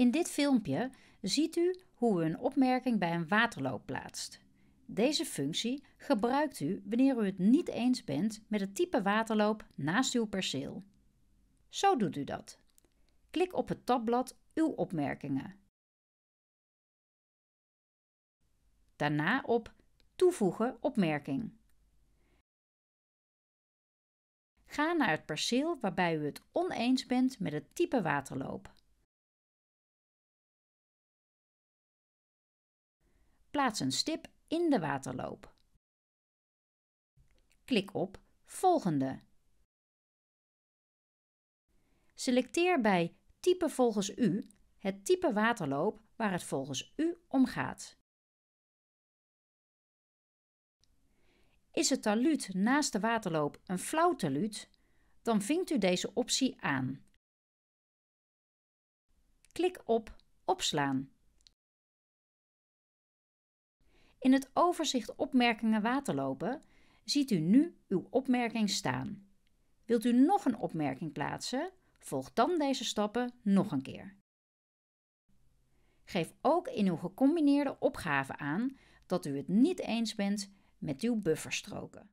In dit filmpje ziet u hoe u een opmerking bij een waterloop plaatst. Deze functie gebruikt u wanneer u het niet eens bent met het type waterloop naast uw perceel. Zo doet u dat. Klik op het tabblad Uw opmerkingen. Daarna op Toevoegen opmerking. Ga naar het perceel waarbij u het oneens bent met het type waterloop. Plaats een stip in de waterloop. Klik op Volgende. Selecteer bij Type volgens u het type waterloop waar het volgens u om gaat. Is het taluut naast de waterloop een flauw taluut, dan vinkt u deze optie aan. Klik op Opslaan. In het overzicht opmerkingen waterlopen ziet u nu uw opmerking staan. Wilt u nog een opmerking plaatsen? Volg dan deze stappen nog een keer. Geef ook in uw gecombineerde opgave aan dat u het niet eens bent met uw bufferstroken.